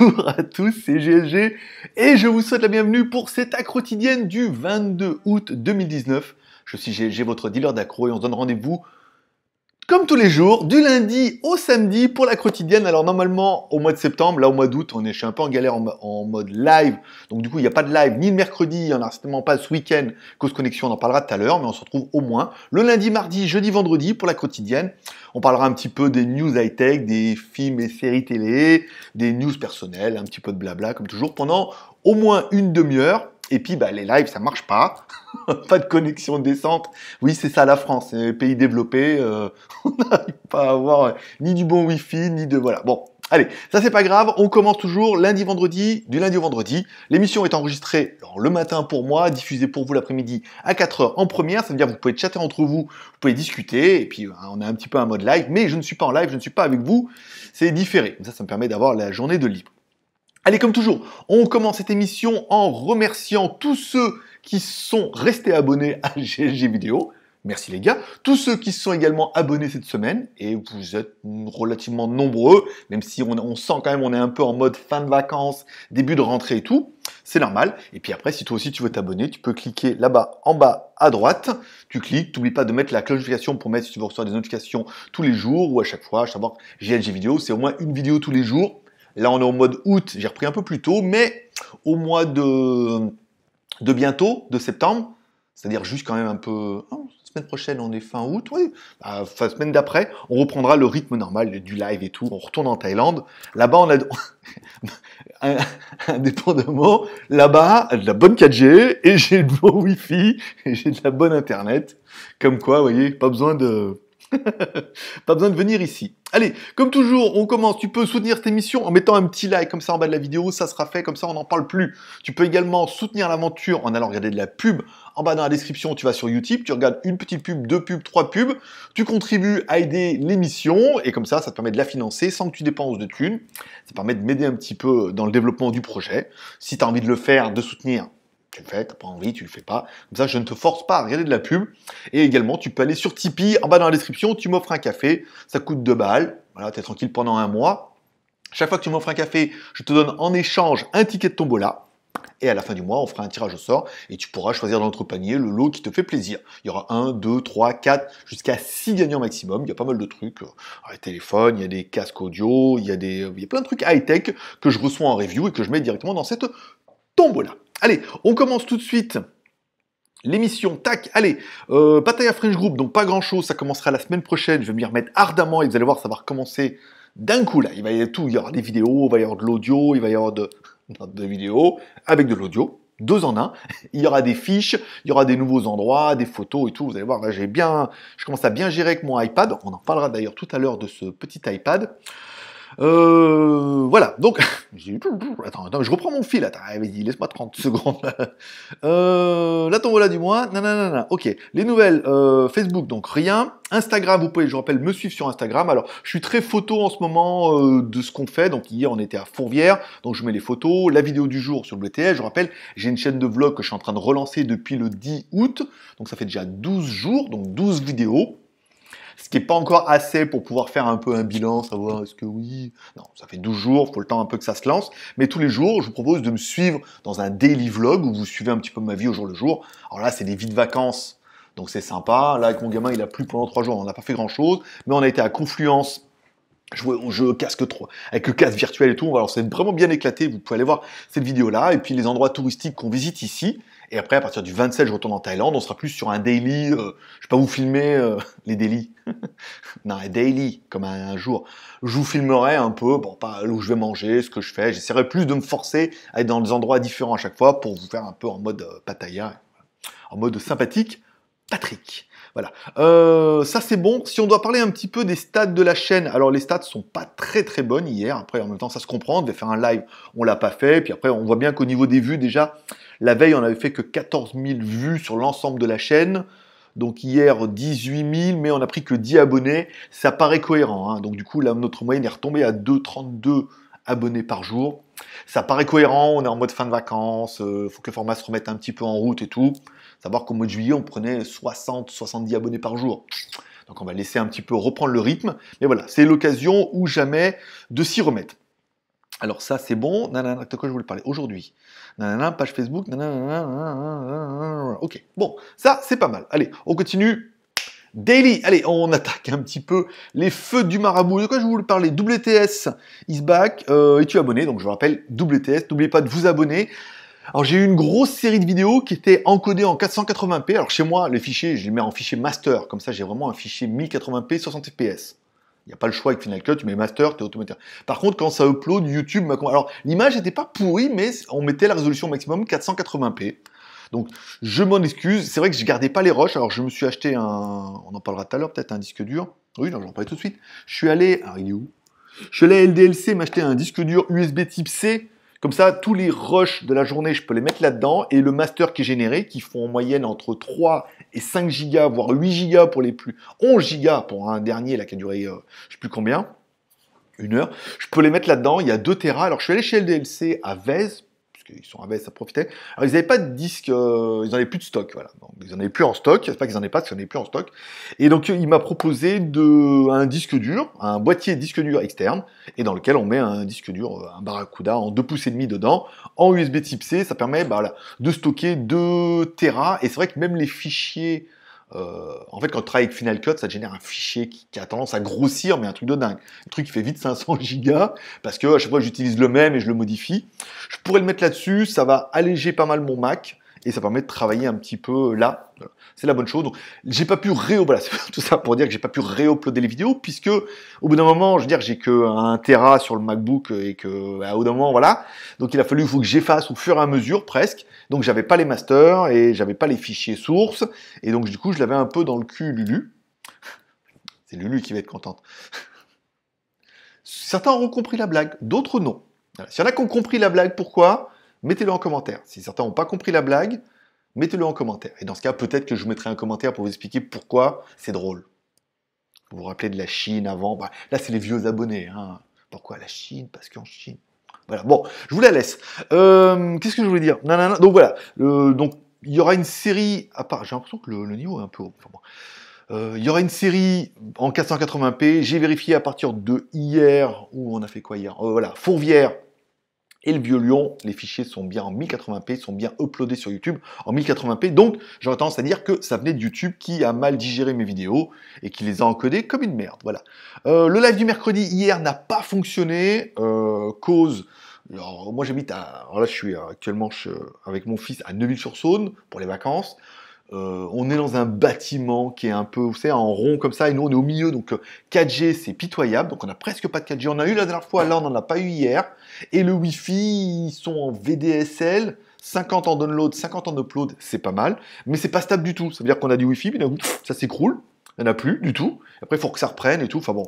Bonjour à tous, c'est GSG et je vous souhaite la bienvenue pour cette accro quotidienne du 22 août 2019. Je suis GSG, votre dealer d'accro et on se donne rendez-vous comme tous les jours, du lundi au samedi pour la quotidienne. Alors normalement au mois de septembre, là au mois d'août, on est, un peu en galère en, mode live. Donc du coup, il n'y a pas de live ni le mercredi, il n'y en a certainement pas ce week-end. Cause Connexion, on en parlera tout à l'heure, mais on se retrouve au moins le lundi, mardi, jeudi, vendredi pour la quotidienne. On parlera un petit peu des news high-tech, des films et séries télé, des news personnelles, un petit peu de blabla comme toujours pendant au moins une demi-heure. Et puis, bah, les lives, ça marche pas. pas de connexion décente. Oui, c'est ça la France, c'est pays développé. Euh, on n'arrive pas à avoir euh, ni du bon wifi, ni de... Voilà, bon. Allez, ça c'est pas grave, on commence toujours lundi, vendredi, du lundi au vendredi. L'émission est enregistrée le matin pour moi, diffusée pour vous l'après-midi à 4h en première, ça veut dire que vous pouvez chatter entre vous, vous pouvez discuter, et puis hein, on a un petit peu un mode live, mais je ne suis pas en live, je ne suis pas avec vous, c'est différé. Ça, ça me permet d'avoir la journée de libre. Allez, comme toujours, on commence cette émission en remerciant tous ceux qui sont restés abonnés à GLG Vidéo. Merci les gars. Tous ceux qui sont également abonnés cette semaine, et vous êtes relativement nombreux, même si on, sent quand même on est un peu en mode fin de vacances, début de rentrée et tout, c'est normal. Et puis après, si toi aussi tu veux t'abonner, tu peux cliquer là-bas en bas à droite, tu cliques, t'oublies pas de mettre la cloche de notification pour mettre si tu veux recevoir des notifications tous les jours ou à chaque fois, à savoir GLG vidéo, c'est au moins une vidéo tous les jours Là, on est au mois d'août, j'ai repris un peu plus tôt, mais au mois de, de bientôt, de septembre, c'est-à-dire juste quand même un peu. Oh, semaine prochaine, on est fin août, oui. Bah, fin semaine d'après, on reprendra le rythme normal du live et tout. On retourne en Thaïlande. Là-bas, on a. Indépendamment, là-bas, de la bonne 4G et j'ai le bon Wi-Fi et j'ai de la bonne Internet. Comme quoi, vous voyez, pas besoin de pas besoin de venir ici. Allez, comme toujours, on commence. Tu peux soutenir cette émission en mettant un petit like comme ça en bas de la vidéo, ça sera fait, comme ça on n'en parle plus. Tu peux également soutenir l'aventure en allant regarder de la pub. En bas dans la description, tu vas sur YouTube, tu regardes une petite pub, deux pubs, trois pubs. Tu contribues à aider l'émission et comme ça, ça te permet de la financer sans que tu dépenses de thunes. Ça permet de m'aider un petit peu dans le développement du projet. Si tu as envie de le faire, de soutenir, tu le fais, t'as pas envie, tu le fais pas. Comme ça, je ne te force pas à regarder de la pub. Et également, tu peux aller sur Tipeee, en bas dans la description, tu m'offres un café, ça coûte 2 balles, voilà, es tranquille pendant un mois. Chaque fois que tu m'offres un café, je te donne en échange un ticket de tombola. Et à la fin du mois, on fera un tirage au sort et tu pourras choisir dans notre panier le lot qui te fait plaisir. Il y aura 1, 2, 3, 4, jusqu'à 6 gagnants maximum. Il y a pas mal de trucs. Les euh, téléphones, il y a des casques audio, il y a, des, il y a plein de trucs high-tech que je reçois en review et que je mets directement dans cette tombola. Allez, on commence tout de suite l'émission. Tac, allez, bataille à French Group, donc pas grand chose, ça commencera la semaine prochaine, je vais m'y remettre ardemment et vous allez voir, ça va recommencer d'un coup là. Il va y avoir tout, il y aura des vidéos, il va y avoir de l'audio, il va y avoir de, de vidéos avec de l'audio. Deux en un, il y aura des fiches, il y aura des nouveaux endroits, des photos et tout. Vous allez voir, là j'ai bien, je commence à bien gérer avec mon iPad. On en parlera d'ailleurs tout à l'heure de ce petit iPad. Euh, voilà, donc, attends, attends, je reprends mon fil, attends, vas-y, laisse-moi 30 secondes. euh, là, ton voilà du moins nanana, ok. Les nouvelles, euh, Facebook, donc rien. Instagram, vous pouvez, je rappelle, me suivre sur Instagram. Alors, je suis très photo en ce moment euh, de ce qu'on fait. Donc, hier, on était à Fourvière, donc je mets les photos. La vidéo du jour sur le BTS, je rappelle, j'ai une chaîne de vlog que je suis en train de relancer depuis le 10 août. Donc, ça fait déjà 12 jours, donc 12 vidéos ce qui n'est pas encore assez pour pouvoir faire un peu un bilan, savoir est-ce que oui, non, ça fait 12 jours, il faut le temps un peu que ça se lance, mais tous les jours, je vous propose de me suivre dans un daily vlog où vous suivez un petit peu ma vie au jour le jour. Alors là, c'est des vies de vacances, donc c'est sympa. Là, avec mon gamin, il a plus pendant 3 jours, on n'a pas fait grand-chose, mais on a été à Confluence jouer au jeu casque 3 avec le casque virtuel et tout. Alors c'est vraiment bien éclaté, vous pouvez aller voir cette vidéo là et puis les endroits touristiques qu'on visite ici. Et après, à partir du 27, je retourne en Thaïlande. On sera plus sur un daily. Euh, je ne sais pas vous filmer euh, les daily. non, un daily, comme un, jour. Je vous filmerai un peu, bon, pas où je vais manger, ce que je fais. J'essaierai plus de me forcer à être dans des endroits différents à chaque fois pour vous faire un peu en mode euh, en mode sympathique. Patrick. Voilà. Euh, ça c'est bon. Si on doit parler un petit peu des stats de la chaîne, alors les stats sont pas très très bonnes hier. Après en même temps ça se comprend, on devait faire un live, on l'a pas fait. Puis après on voit bien qu'au niveau des vues déjà, la veille on avait fait que 14 000 vues sur l'ensemble de la chaîne. Donc hier 18 000, mais on a pris que 10 abonnés. Ça paraît cohérent. Hein. Donc du coup là notre moyenne est retombée à 2,32 abonnés par jour. Ça paraît cohérent, on est en mode fin de vacances, euh, faut que le format se remette un petit peu en route et tout. Savoir qu'au mois de juillet, on prenait 60-70 abonnés par jour. Donc on va laisser un petit peu reprendre le rythme. Mais voilà, c'est l'occasion ou jamais de s'y remettre. Alors ça, c'est bon. Nanana, de quoi je voulais parler aujourd'hui Nanana, page Facebook. ok, bon, ça, c'est pas mal. Allez, on continue Daily. Allez, on attaque un petit peu les feux du marabout. De quoi je voulais parler WTS is back. Euh, Es-tu abonné Donc je vous rappelle, WTS, n'oubliez pas de vous abonner. Alors j'ai eu une grosse série de vidéos qui étaient encodées en 480p. Alors chez moi, les fichiers, je les mets en fichier master. Comme ça, j'ai vraiment un fichier 1080p 60 fps. Il n'y a pas le choix avec Final Cut, tu mets master, tu es automatique. Par contre, quand ça upload, YouTube m'a... Alors, l'image n'était pas pourrie, mais on mettait la résolution maximum 480p. Donc je m'en excuse. C'est vrai que je gardais pas les roches. Alors je me suis acheté un, on en parlera tout à l'heure peut-être un disque dur. Oui, non, j'en parlais tout de suite. Je suis allé, à ah, il Je suis allé à LDLC m'acheter un disque dur USB Type C. Comme ça, tous les rushs de la journée, je peux les mettre là-dedans. Et le master qui est généré, qui font en moyenne entre 3 et 5 gigas, voire 8 gigas pour les plus, 11 gigas pour un dernier là qui a duré, euh, je sais plus combien, une heure. Je peux les mettre là-dedans. Il y a 2 Tera. Alors, je suis allé chez LDLC à Vez qu'ils sont à baisse à profiter. Alors, ils n'avaient pas de disque, euh, ils n'en avaient plus de stock, voilà. Donc, ils n'en avaient plus en stock, c'est pas qu'ils n'en avaient pas, parce qu'ils n'en avaient plus en stock. Et donc, il m'a proposé de, un disque dur, un boîtier disque dur externe, et dans lequel on met un disque dur, euh, un Barracuda en 2 pouces et demi dedans, en USB type C, ça permet bah, voilà, de stocker 2 Tera, et c'est vrai que même les fichiers euh, en fait, quand tu travailles avec Final Cut, ça génère un fichier qui, a tendance à grossir, mais un truc de dingue. Un truc qui fait vite 500 gigas, parce que à chaque fois, j'utilise le même et je le modifie. Je pourrais le mettre là-dessus, ça va alléger pas mal mon Mac et ça permet de travailler un petit peu là. C'est la bonne chose. Donc, j'ai pas pu ré voilà, tout ça pour dire que j'ai pas pu réuploader les vidéos puisque au bout d'un moment, je veux dire, j'ai que un téra sur le MacBook et que à bah, au bout d'un moment, voilà. Donc, il a fallu faut que j'efface au fur et à mesure presque. Donc, j'avais pas les masters et j'avais pas les fichiers sources et donc du coup, je l'avais un peu dans le cul, Lulu. C'est Lulu qui va être contente. Certains auront compris la blague, d'autres non. S'il y en a qui ont compris la blague, pourquoi mettez-le en commentaire. Si certains n'ont pas compris la blague, mettez-le en commentaire. Et dans ce cas, peut-être que je vous mettrai un commentaire pour vous expliquer pourquoi c'est drôle. Vous vous rappelez de la Chine avant bah, Là, c'est les vieux abonnés. Hein. Pourquoi la Chine Parce qu'en Chine. Voilà, bon, je vous la laisse. Euh, qu'est-ce que je voulais dire non, non, non. Donc voilà, donc il y aura une série, à part, j'ai l'impression que le, niveau est un peu haut. Euh, il y aura une série en 480p, j'ai vérifié à partir de hier, où on a fait quoi hier euh, Voilà, Fourvière, et le vieux lion, les fichiers sont bien en 1080p, sont bien uploadés sur YouTube en 1080p. Donc, j'aurais tendance à dire que ça venait de YouTube qui a mal digéré mes vidéos et qui les a encodées comme une merde. Voilà. Euh, le live du mercredi hier n'a pas fonctionné, euh, cause. Alors, moi j'habite à. là, je suis euh, actuellement avec mon fils à Neuville-sur-Saône pour les vacances. Euh, on est dans un bâtiment qui est un peu, en rond comme ça, et nous on est au milieu, donc 4G euh, c'est pitoyable, donc on n'a presque pas de 4G. On a eu la dernière fois, là on n'en a pas eu hier, et le Wi-Fi, ils sont en VDSL, 50 en download, 50 en upload, c'est pas mal, mais c'est pas stable du tout. Ça veut dire qu'on a du Wi-Fi, mais ça s'écroule, il n'y en a plus du tout. Après, il faut que ça reprenne et tout. Enfin bon,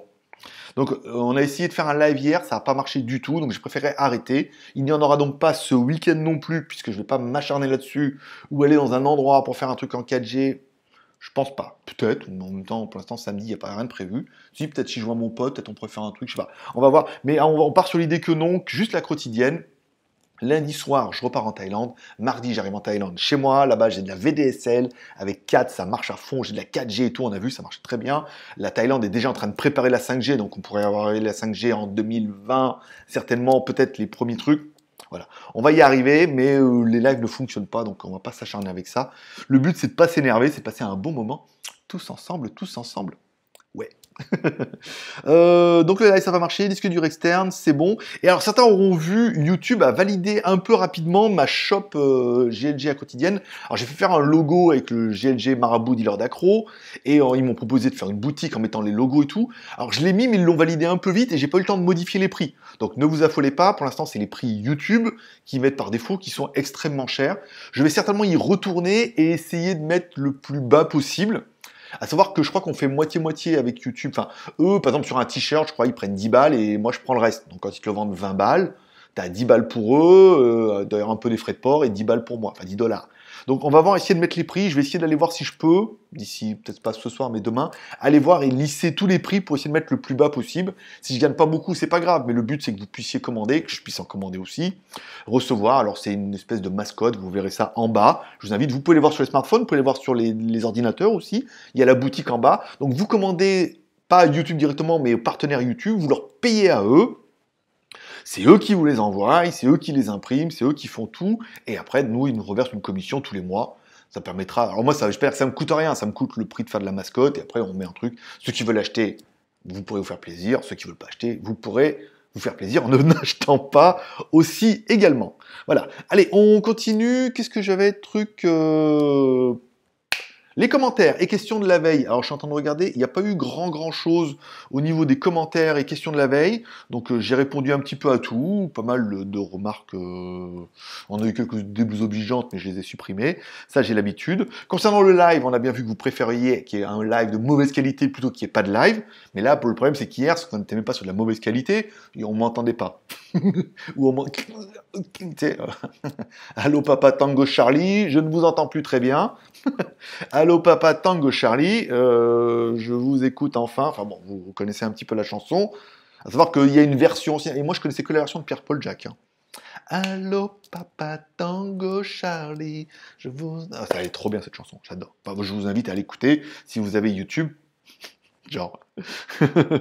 donc on a essayé de faire un live hier, ça n'a pas marché du tout, donc j'ai préféré arrêter. Il n'y en aura donc pas ce week-end non plus, puisque je ne vais pas m'acharner là-dessus, ou aller dans un endroit pour faire un truc en 4G. Je pense pas. Peut-être, mais en même temps, pour l'instant, samedi, il n'y a pas rien de prévu. Si, peut-être si je vois mon pote, peut-être on préfère un truc, je sais pas. On va voir. Mais on, part sur l'idée que non, juste la quotidienne, Lundi soir, je repars en Thaïlande. Mardi, j'arrive en Thaïlande chez moi. Là-bas, j'ai de la VDSL avec 4, ça marche à fond. J'ai de la 4G et tout, on a vu, ça marche très bien. La Thaïlande est déjà en train de préparer la 5G, donc on pourrait avoir la 5G en 2020, certainement, peut-être les premiers trucs. Voilà, on va y arriver, mais euh, les lives ne fonctionnent pas, donc on va pas s'acharner avec ça. Le but, c'est de pas s'énerver, c'est de passer un bon moment, tous ensemble, tous ensemble. Euh, donc là ça va marcher, disque dur externe, c'est bon. Et alors certains auront vu, YouTube a validé un peu rapidement ma shop GLG euh, à quotidienne. Alors j'ai fait faire un logo avec le GLG Marabout Dealer d'Accro, et euh, ils m'ont proposé de faire une boutique en mettant les logos et tout. Alors je l'ai mis mais ils l'ont validé un peu vite et j'ai pas eu le temps de modifier les prix. Donc ne vous affolez pas, pour l'instant c'est les prix YouTube qui mettent par défaut, qui sont extrêmement chers. Je vais certainement y retourner et essayer de mettre le plus bas possible. À savoir que je crois qu'on fait moitié-moitié avec YouTube. Enfin, eux, par exemple, sur un t-shirt, je crois, ils prennent 10 balles et moi, je prends le reste. Donc, quand ils te le vendent 20 balles, t'as 10 balles pour eux, euh, d'ailleurs un peu des frais de port et 10 balles pour moi, enfin 10 dollars. Donc on va voir, essayer de mettre les prix. Je vais essayer d'aller voir si je peux, d'ici peut-être pas ce soir, mais demain, aller voir et lisser tous les prix pour essayer de mettre le plus bas possible. Si je gagne pas beaucoup, c'est pas grave, mais le but c'est que vous puissiez commander, que je puisse en commander aussi, recevoir. Alors c'est une espèce de mascotte, vous verrez ça en bas. Je vous invite, vous pouvez les voir sur les smartphones, vous pouvez les voir sur les, ordinateurs aussi. Il y a la boutique en bas. Donc vous commandez pas à YouTube directement, mais aux partenaires YouTube, vous leur payez à eux c'est eux qui vous les envoient, c'est eux qui les impriment, c'est eux qui font tout. Et après, nous, ils nous reversent une commission tous les mois. Ça permettra. Alors moi, ça, j'espère que ça me coûte rien. Ça me coûte le prix de faire de la mascotte. Et après, on met un truc. Ceux qui veulent acheter, vous pourrez vous faire plaisir. Ceux qui veulent pas acheter, vous pourrez vous faire plaisir en ne n'achetant pas aussi également. Voilà. Allez, on continue. Qu'est-ce que j'avais truc euh, les commentaires et questions de la veille. Alors je suis en train de regarder, il n'y a pas eu grand grand chose au niveau des commentaires et questions de la veille. Donc euh, j'ai répondu un petit peu à tout, pas mal de remarques. Euh, on a eu quelques débuts obligeantes, mais je les ai supprimées. Ça j'ai l'habitude. Concernant le live, on a bien vu que vous préfériez qu'il y ait un live de mauvaise qualité plutôt qu'il n'y ait pas de live. Mais là, pour le problème, c'est qu'hier, on n'était même pas sur de la mauvaise qualité et on m'entendait pas ou au moins, euh, allô papa tango Charlie, je ne vous entends plus très bien. allô papa tango Charlie, euh, je vous écoute enfin. Enfin bon, vous connaissez un petit peu la chanson. À savoir qu'il y a une version aussi, et moi je connaissais que la version de Pierre-Paul Jack. Hein. Allô, papa tango Charlie, je vous... Ah, ça, allait trop bien cette chanson, j'adore. je vous invite à l'écouter si vous avez YouTube. Genre.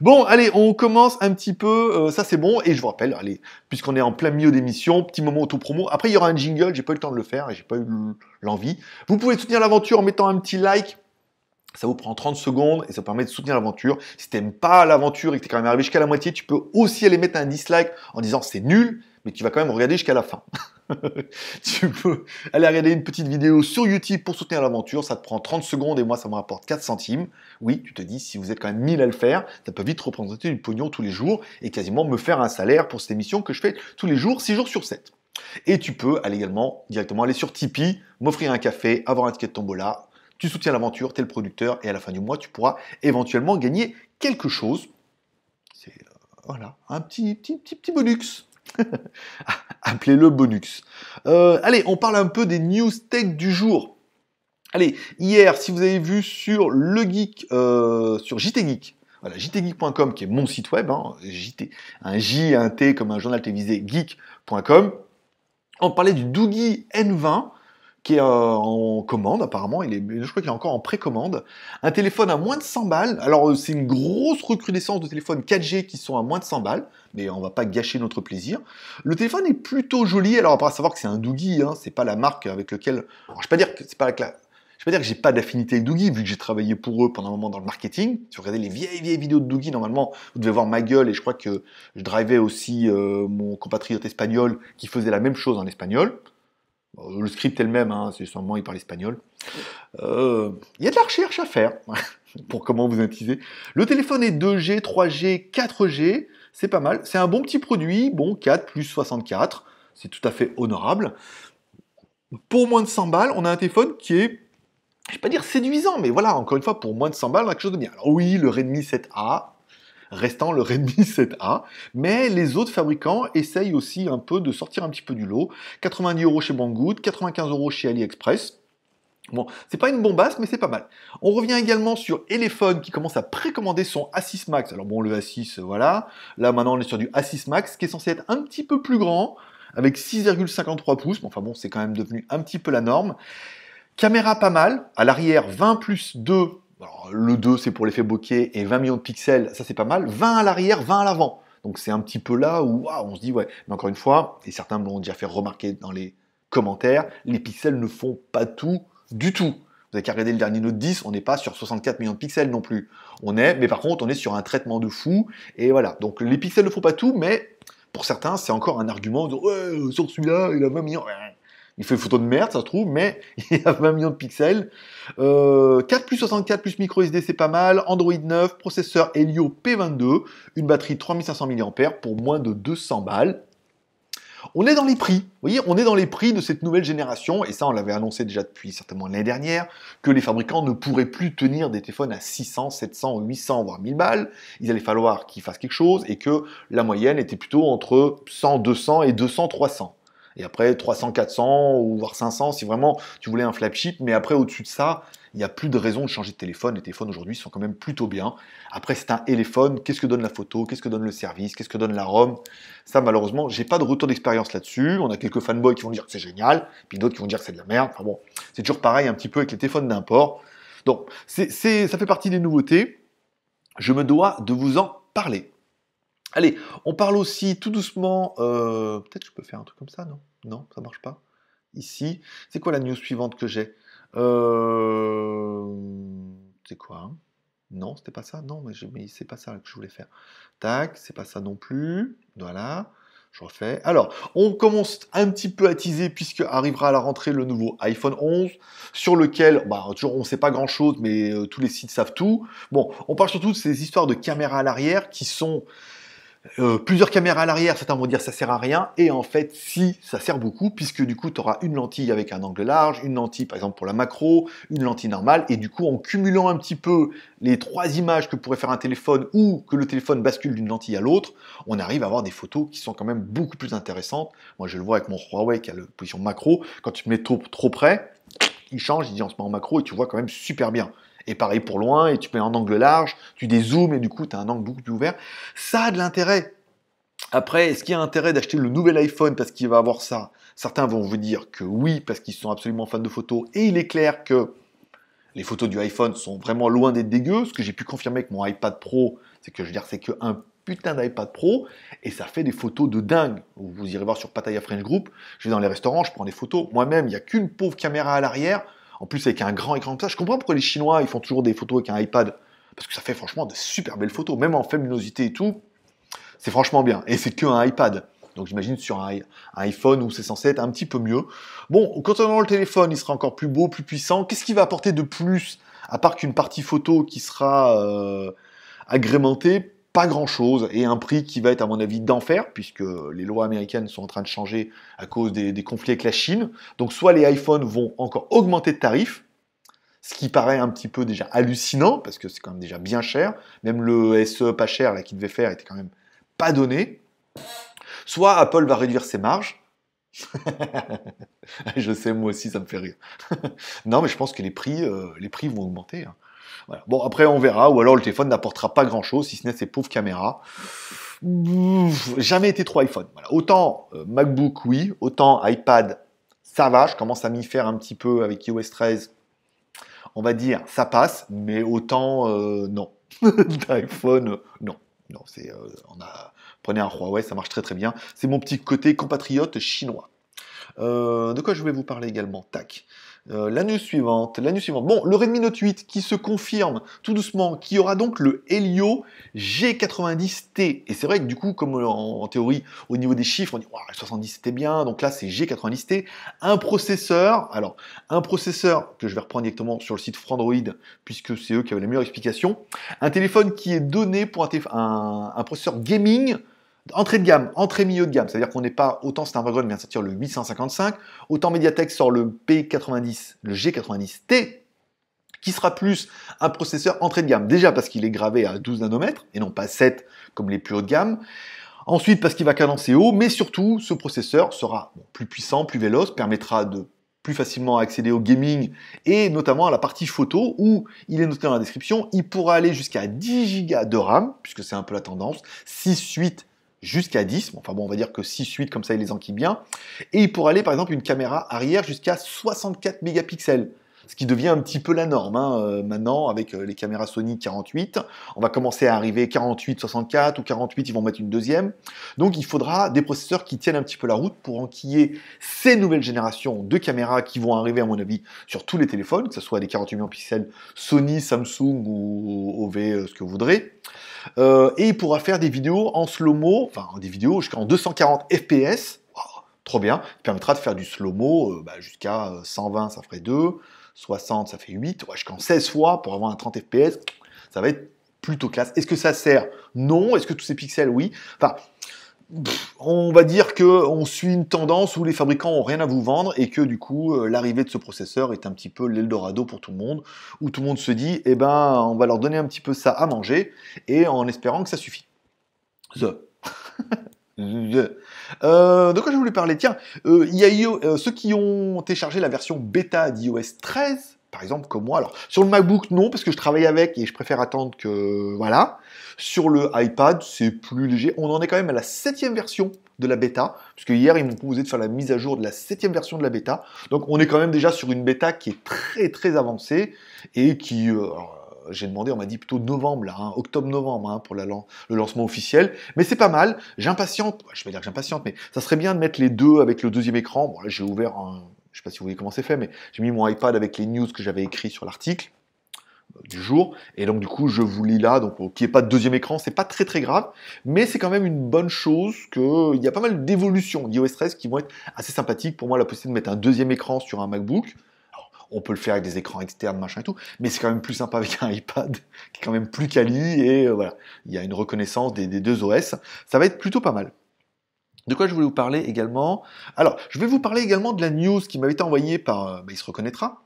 bon, allez, on commence un petit peu. Euh, ça, c'est bon. Et je vous rappelle, allez, puisqu'on est en plein milieu d'émission, petit moment auto-promo. Après, il y aura un jingle. J'ai pas eu le temps de le faire et j'ai pas eu l'envie. Vous pouvez soutenir l'aventure en mettant un petit like. Ça vous prend 30 secondes et ça permet de soutenir l'aventure. Si t'aimes pas l'aventure et que t'es quand même arrivé jusqu'à la moitié, tu peux aussi aller mettre un dislike en disant c'est nul mais tu vas quand même regarder jusqu'à la fin. tu peux aller regarder une petite vidéo sur YouTube pour soutenir l'aventure, ça te prend 30 secondes et moi ça me rapporte 4 centimes. Oui, tu te dis, si vous êtes quand même 1000 à le faire, ça peut vite représenter du pognon tous les jours et quasiment me faire un salaire pour cette émission que je fais tous les jours, 6 jours sur 7. Et tu peux aller également directement aller sur Tipeee, m'offrir un café, avoir un ticket de tombola, tu soutiens l'aventure, tu es le producteur et à la fin du mois, tu pourras éventuellement gagner quelque chose. C'est euh, voilà, un petit petit petit petit bonus. Appelez-le bonus. Euh, allez, on parle un peu des news tech du jour. Allez, hier, si vous avez vu sur le geek, euh, sur JT Geek, voilà, jtgeek.com qui est mon site web, hein, JT, un J, un T comme un journal télévisé, geek.com, on parlait du Doogie N20 qui est euh, en commande apparemment, il est, je crois qu'il est encore en précommande. Un téléphone à moins de 100 balles. Alors euh, c'est une grosse recrudescence de téléphones 4G qui sont à moins de 100 balles, mais on va pas gâcher notre plaisir. Le téléphone est plutôt joli. Alors à savoir que c'est un Doogie, hein, c'est pas la marque avec laquelle. je vais pas dire que c'est pas la Je vais pas dire que j'ai pas d'affinité avec Doogie, vu que j'ai travaillé pour eux pendant un moment dans le marketing. Si vous regardez les vieilles, vieilles vidéos de Doogie, normalement, vous devez voir ma gueule, et je crois que je drivais aussi euh, mon compatriote espagnol qui faisait la même chose en espagnol. Le script est le même, hein, c'est sûrement il parle espagnol. Euh, il y a de la recherche à faire pour comment vous utiliser. Le téléphone est 2G, 3G, 4G, c'est pas mal. C'est un bon petit produit, bon 4 plus 64, c'est tout à fait honorable. Pour moins de 100 balles, on a un téléphone qui est, je vais pas dire séduisant, mais voilà, encore une fois, pour moins de 100 balles, on quelque chose de bien. Alors oui, le Redmi 7A, restant le Redmi 7A. Mais les autres fabricants essayent aussi un peu de sortir un petit peu du lot. 90 euros chez Banggood, 95 euros chez AliExpress. Bon, c'est pas une bombasse, mais c'est pas mal. On revient également sur Elephone qui commence à précommander son A6 Max. Alors bon, le A6, voilà. Là, maintenant, on est sur du A6 Max qui est censé être un petit peu plus grand, avec 6,53 pouces. Bon, enfin bon, c'est quand même devenu un petit peu la norme. Caméra pas mal. À l'arrière, 20 plus 2 le 2, c'est pour l'effet bokeh et 20 millions de pixels, ça c'est pas mal. 20 à l'arrière, 20 à l'avant. Donc c'est un petit peu là où on se dit, ouais. Mais encore une fois, et certains me l'ont déjà fait remarquer dans les commentaires, les pixels ne font pas tout du tout. Vous avez qu'à regarder le dernier Note 10, on n'est pas sur 64 millions de pixels non plus. On est, mais par contre, on est sur un traitement de fou. Et voilà. Donc les pixels ne font pas tout, mais pour certains, c'est encore un argument de euh, sur celui-là, il a 20 millions. Il fait photo de merde, ça se trouve, mais il y a 20 millions de pixels. 4 euh, plus 64 plus micro SD, c'est pas mal. Android 9, processeur Helio P22, une batterie 3500 mAh pour moins de 200 balles. On est dans les prix, vous voyez, on est dans les prix de cette nouvelle génération, et ça on l'avait annoncé déjà depuis certainement l'année dernière, que les fabricants ne pourraient plus tenir des téléphones à 600, 700, 800, voire 1000 balles, il allait falloir qu'ils fassent quelque chose, et que la moyenne était plutôt entre 100, 200 et 200, 300. Et après, 300, 400 ou voire 500, si vraiment tu voulais un flagship. Mais après, au-dessus de ça, il n'y a plus de raison de changer de téléphone. Les téléphones aujourd'hui sont quand même plutôt bien. Après, c'est un téléphone. Qu'est-ce que donne la photo Qu'est-ce que donne le service Qu'est-ce que donne la ROM Ça, malheureusement, j'ai pas de retour d'expérience là-dessus. On a quelques fanboys qui vont dire que c'est génial, puis d'autres qui vont dire que c'est de la merde. Enfin bon, c'est toujours pareil un petit peu avec les téléphones d'import. Donc, ça fait partie des nouveautés. Je me dois de vous en parler. Allez, on parle aussi tout doucement. Euh, peut-être je peux faire un truc comme ça, non Non, ça marche pas. Ici, c'est quoi la news suivante que j'ai euh, C'est quoi hein Non, c'était pas ça. Non, mais, mais c'est pas ça que je voulais faire. Tac, c'est pas ça non plus. Voilà. Je refais. Alors, on commence un petit peu à teaser puisque arrivera à la rentrée le nouveau iPhone 11 sur lequel, bah, toujours, on ne sait pas grand chose, mais euh, tous les sites savent tout. Bon, on parle surtout de ces histoires de caméras à l'arrière qui sont euh, plusieurs caméras à l'arrière, certains vont dire ça sert à rien, et en fait, si, ça sert beaucoup, puisque du coup, tu auras une lentille avec un angle large, une lentille par exemple pour la macro, une lentille normale, et du coup, en cumulant un petit peu les trois images que pourrait faire un téléphone ou que le téléphone bascule d'une lentille à l'autre, on arrive à avoir des photos qui sont quand même beaucoup plus intéressantes. Moi, je le vois avec mon Huawei qui a la position macro, quand tu te mets trop, trop près, il change, il dit on se met en macro, et tu vois quand même super bien. Et pareil pour loin, et tu mets un angle large, tu dézoomes, et du coup, tu as un angle beaucoup plus ouvert. Ça a de l'intérêt. Après, est-ce qu'il y a intérêt d'acheter le nouvel iPhone parce qu'il va avoir ça Certains vont vous dire que oui, parce qu'ils sont absolument fans de photos, et il est clair que les photos du iPhone sont vraiment loin d'être dégueu. Ce que j'ai pu confirmer avec mon iPad Pro, c'est que je veux dire, c'est qu'un putain d'iPad Pro et ça fait des photos de dingue. Vous irez voir sur Pataya French Group, je vais dans les restaurants, je prends des photos. Moi-même, il n'y a qu'une pauvre caméra à l'arrière. En plus, avec un grand écran comme ça, je comprends pourquoi les Chinois, ils font toujours des photos avec un iPad. Parce que ça fait franchement des super belles photos, même en faible luminosité et tout. C'est franchement bien. Et c'est que un iPad. Donc j'imagine sur un, iPhone où c'est censé être un petit peu mieux. Bon, quand on aura le téléphone, il sera encore plus beau, plus puissant. Qu'est-ce qu'il va apporter de plus À part qu'une partie photo qui sera euh, agrémentée pas grand-chose et un prix qui va être à mon avis d'enfer puisque les lois américaines sont en train de changer à cause des, conflits avec la Chine. Donc soit les iPhones vont encore augmenter de tarifs, ce qui paraît un petit peu déjà hallucinant parce que c'est quand même déjà bien cher. Même le SE pas cher là qui devait faire était quand même pas donné. Soit Apple va réduire ses marges. je sais, moi aussi, ça me fait rire. non, mais je pense que les prix, euh, les prix vont augmenter. Hein. Bon, après, on verra. Ou alors, le téléphone n'apportera pas grand-chose, si ce n'est ses pauvres caméras. jamais été trop iPhone. Autant euh, MacBook, oui. Autant iPad, ça va. Je commence à m'y faire un petit peu avec iOS 13. On va dire, ça passe. Mais autant, euh, non. d'iPhone, euh, non. Non, c'est, prenez un Huawei, ça marche très très bien. C'est mon petit côté compatriote chinois. de quoi je vais vous parler également Tac. Euh, la suivante, la suivante. Bon, le Redmi Note 8 qui se confirme tout doucement, qui aura donc le Helio G90T. Et c'est vrai que du coup, comme en, théorie, au niveau des chiffres, on dit, 70 c'était bien, donc là c'est G90T. Un processeur, alors, un processeur que je vais reprendre directement sur le site Frandroid, puisque c'est eux qui avaient la meilleure explication. Un téléphone qui est donné pour un, un processeur gaming Entrée de gamme, entrée milieu de gamme, c'est-à-dire qu'on n'est pas, autant Snapdragon vient à sortir le 855, autant Mediatek sort le P90, le G90T, qui sera plus un processeur entrée de gamme. Déjà parce qu'il est gravé à 12 nanomètres et non pas 7 comme les plus hauts de gamme. Ensuite parce qu'il va cadencer haut, mais surtout ce processeur sera plus puissant, plus véloce, permettra de plus facilement accéder au gaming et notamment à la partie photo où il est noté dans la description, il pourra aller jusqu'à 10 Go de RAM puisque c'est un peu la tendance, 6, 8 jusqu'à 10, enfin bon, on va dire que 6, 8, comme ça, il les enquille bien. Et il pourrait aller, par exemple, une caméra arrière jusqu'à 64 mégapixels ce qui devient un petit peu la norme hein, euh, maintenant avec euh, les caméras Sony 48. On va commencer à arriver 48, 64 ou 48, ils vont mettre une deuxième. Donc il faudra des processeurs qui tiennent un petit peu la route pour enquiller ces nouvelles générations de caméras qui vont arriver à mon avis sur tous les téléphones, que ce soit des 48 millions Sony, Samsung ou OV, euh, ce que vous voudrez. Euh, et il pourra faire des vidéos en slow-mo, enfin des vidéos jusqu'en 240 fps. trop bien. Il permettra de faire du slow-mo euh, bah, jusqu'à 120, euh, ça ferait 2. 60, ça fait 8. jusqu'en 16 fois pour avoir un 30 fps. Ça va être plutôt classe. Est-ce que ça sert Non. Est-ce que tous ces pixels Oui. Enfin, on va dire que on suit une tendance où les fabricants ont rien à vous vendre et que du coup euh, l'arrivée de ce processeur est un petit peu l'eldorado pour tout le monde où tout le monde se dit eh ben on va leur donner un petit peu ça à manger et en espérant que ça suffit. The. Euh, de quoi je voulais parler Tiens, euh, ceux qui ont téléchargé la version bêta d'iOS 13 par exemple, comme moi. Alors, sur le MacBook, non, parce que je travaille avec et je préfère attendre que... Voilà. Sur le iPad, c'est plus léger. On en est quand même à la septième version de la bêta, puisque hier, ils m'ont proposé de faire la mise à jour de la septième version de la bêta. Donc, on est quand même déjà sur une bêta qui est très, très avancée et qui... Euh, j'ai demandé, on m'a dit plutôt novembre, là, hein, octobre-novembre hein, pour le lancement officiel. Mais c'est pas mal. J'impatiente, je vais dire que j'impatiente, mais ça serait bien de mettre les deux avec le deuxième écran. Bon, là, j'ai ouvert un, je sais pas si vous voyez comment c'est fait, mais j'ai mis mon iPad avec les news que j'avais écrit sur l'article euh, du jour. Et donc, du coup, je vous lis là. Donc, qu'il n'y ait pas de deuxième écran, c'est pas très très grave. Mais c'est quand même une bonne chose qu'il y a pas mal d'évolutions d'iOS 13 qui vont être assez sympathiques. Pour moi, la possibilité de mettre un deuxième écran sur un MacBook. on peut le faire avec des écrans externes, machin et tout. Mais c'est quand même plus sympa avec un iPad qui est quand même plus quali. Et euh, voilà, il y a une reconnaissance des deux OS. Ça va être plutôt pas mal. De quoi je voulais vous parler également Alors, je vais vous parler également de la news qui m'avait été envoyée par, euh, bah, il se reconnaîtra,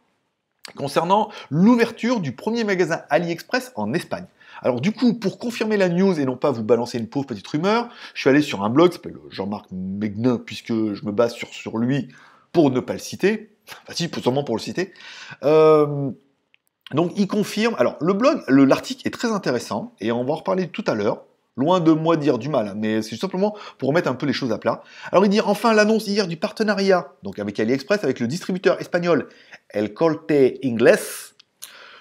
concernant l'ouverture du premier magasin AliExpress en Espagne. Alors du coup, pour confirmer la news et non pas vous balancer une pauvre petite rumeur, je suis allé sur un blog, s'appelle Jean-Marc Mégneux, puisque je me base sur, lui pour ne pas le citer. Enfin si, sûrement pour le citer. Euh, donc il confirme. Alors le blog, l'article est très intéressant, et on va en reparler tout à l'heure. Loin de moi dire du mal, hein, mais c'est simplement pour mettre un peu les choses à plat. Alors il dit enfin l'annonce hier du partenariat, donc avec AliExpress, avec le distributeur espagnol El Corte Inglés,